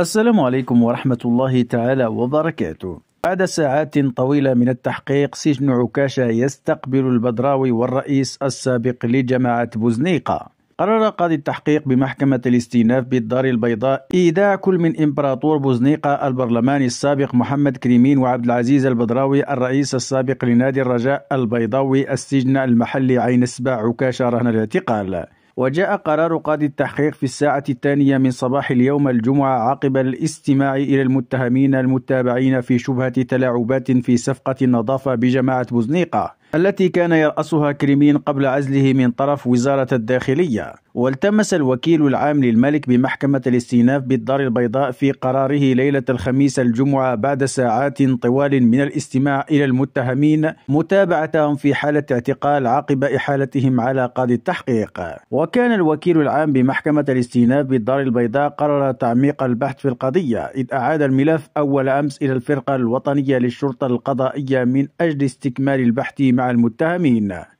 السلام عليكم ورحمة الله تعالى وبركاته بعد ساعات طويلة من التحقيق سجن عكاشة يستقبل البدراوي والرئيس السابق لجماعة بوزنيقة قرر قاضي التحقيق بمحكمة الاستئناف بالدار البيضاء إيداع كل من إمبراطور بوزنيقة البرلماني السابق محمد كريمين وعبد العزيز البدراوي الرئيس السابق لنادي الرجاء البيضاوي السجن المحلي عين سبع عكاشة رهن الاعتقال وجاء قرار قاضي التحقيق في الساعة الثانية من صباح اليوم الجمعة عقب الاستماع إلى المتهمين المتابعين في شبهة تلاعبات في صفقة النظافة بجماعة بوزنيقة التي كان يرأسها كريمين قبل عزله من طرف وزارة الداخلية والتمس الوكيل العام للملك بمحكمة الاستئناف بالدار البيضاء في قراره ليلة الخميس الجمعة بعد ساعات طوال من الاستماع إلى المتهمين متابعتهم في حالة اعتقال عقب إحالتهم على قاضي التحقيق وكان الوكيل العام بمحكمة الاستئناف بالدار البيضاء قرر تعميق البحث في القضية إذ أعاد الملف أول أمس إلى الفرقة الوطنية للشرطة القضائية من أجل استكمال البحث مع المتهمين